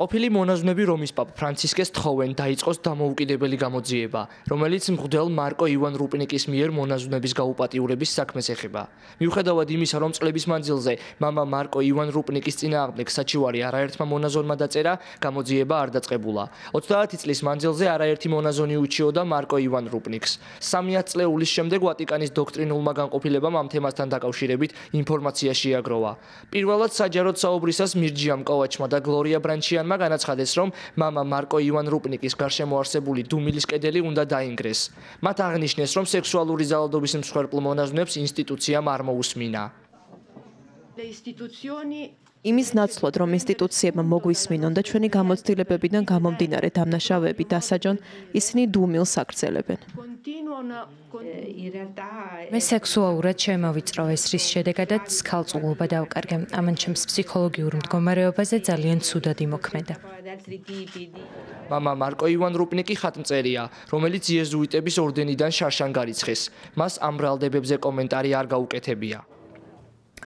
ყოფილი მონაზვნები რომის პაპ ფრანცისკეს თხოვენ დაიწყოს დამოუკიდებელი გამოძიება, რომელიც მღვდელ მარკო ივან რუპნიკის მიერ მონაზვნების გაუპატიურების საქმეს ეხება. მიუხედავად იმისა, რომ წლების მანძილზე мама მარკო ივან რუპნიკის წინააღმდეგ საჩივარი არაერთმა მონაზონმა დაწერა, გამოძიება არ დაწყებულა. 30 წლის მანძილზე არაერთი მონაზონი უჩიოდა მარკო ივან რუპნიკს. 300 წლეულის შემდეგ ვატიკანის დოქტრინულმა განყოფილებამ ამ თემასთან დაკავშირებით ინფორმაცია შეაგროვა. პირველად საჯაროდ საუბრისას მირჯიამ კოვაჩმა და გლორია ბრანჩიამ ბრაიმა განაცხადეს, რომ мама მარკო ივან რუპნიკის გარშემო არსებული დუმილის კედელი უნდა დაინგრეს. მათ აღნიშნეს, რომ სექსუალური ძალადობის მსხვერპლ მონაზვნებს ინსტიტუციამ არ მოუსმინა. იმის ნაცვლად რომ ინსტიტუციებმა მოგვისმინონ და ჩვენი გამოცდილებებიდან გამომდინარე დამნაშავეები დასაჯონ ისინი დუმილს აგრძელებენ მე სექსუალურად შემოვიწრო ეს რის შედეგადაც ქალწულობა დავკარგე ამან ჩემს ფსიქოლოგიურ მდგომარეობაზე ძალიან ცუდად იმოქმედა мама марко иван рупники хатмцერია რომელიც იეზუიტების ორდენიდან შარშან გარიცხეს მას ამბრალდებებზე კომენტარი არ გაუკეთებია